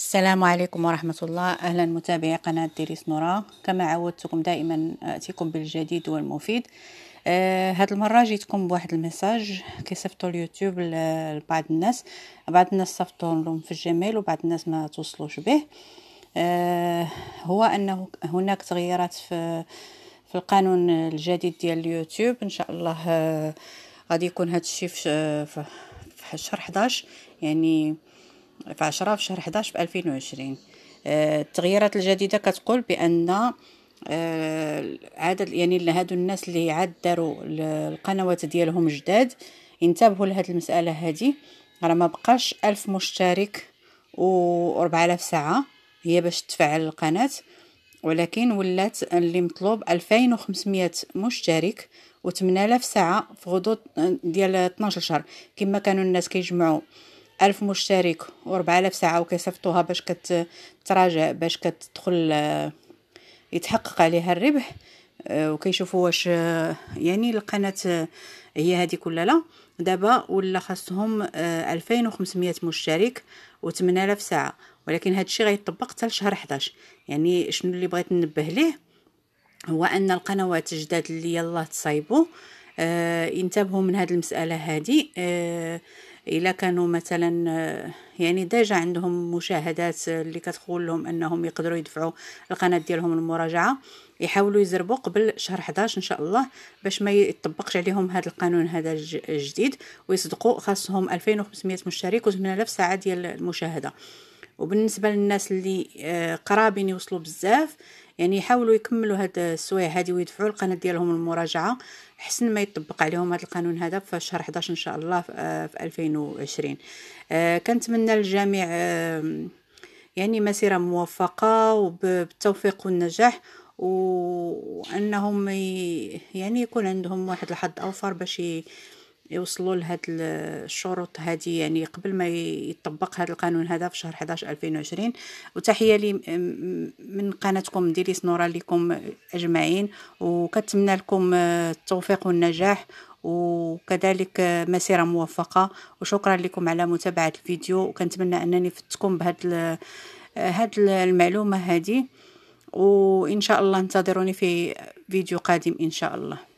السلام عليكم ورحمة الله أهلا متابعي قناة ديريس نورا كما عودتكم دائما أتيكم بالجديد والمفيد آه هاد المرة جيتكم بواحد الميساج كيصيفطو اليوتيوب لبعض الناس بعض الناس صفتوا لهم في الجميل وبعض الناس ما توصلوش به آه هو أنه هناك تغييرات في في القانون الجديد ديال اليوتيوب إن شاء الله آه غادي يكون هادشي في, في شهر 11 يعني في 10 في شهر 11 في 2020 آه، التغييرات الجديده كتقول بان آه، عدد يعني هادو الناس اللي عاد داروا القنوات ديالهم جداد انتبهوا لهاد المساله هادي راه ما بقاش 1000 مشترك و 4000 ساعه هي باش تفعل القناه ولكن ولات اللي مطلوب 2500 مشترك و 8000 ساعه في غضون آه، ديال 12 شهر كما كانوا الناس كيجمعوا كي ألف مشترك و آلاف ساعة وكيصيفطوها باش كتراجع باش كتدخل آه، يتحقق عليها الربح آه، وكيشوفوا واش آه، يعني القناة هي هذه ولا لا دابا ولا خاصهم 2500 مشترك و8000 ساعة ولكن هذا الشيء غيطبق حتى لشهر 11 يعني شنو اللي بغيت ننبه ليه هو ان القنوات الجداد اللي يلاه تصايبوا آه ينتبهوا من هذه المساله هذه آه الا كانوا مثلا يعني ديجا عندهم مشاهدات اللي كتقول لهم انهم يقدروا يدفعوا القناه ديالهم المراجعه يحاولوا يزربوا قبل شهر 11 ان شاء الله باش ما يطبقش عليهم هذا القانون هذا الجديد ويصدقوا خاصهم 2500 مشترك و8000 ساعه ديال المشاهده وبالنسبه للناس اللي آه، قرابين يوصلوا بزاف يعني يحاولوا يكملوا هاد السوايع هادي ويدفعوا القناه ديالهم المراجعه حسن ما يطبق عليهم هذا القانون هذا في شهر 11 ان شاء الله في 2020 آه، آه، كنتمنى للجميع يعني مسيره موفقه وبالتوفيق والنجاح وانهم يعني يكون عندهم واحد الحظ اوفر باش يوصلوا لهاد الشروط هذه يعني قبل ما يطبق هذا القانون هذا في شهر 11 2020 وتحيه لي من قناتكم ديليس نورا لكم اجمعين وكنتمنى لكم آه، التوفيق والنجاح وكذلك آه، مسيره موفقه وشكرا لكم على متابعه الفيديو وكنتمنى انني فدتكم بهاد هاد المعلومه هذه وان شاء الله انتظروني في فيديو قادم ان شاء الله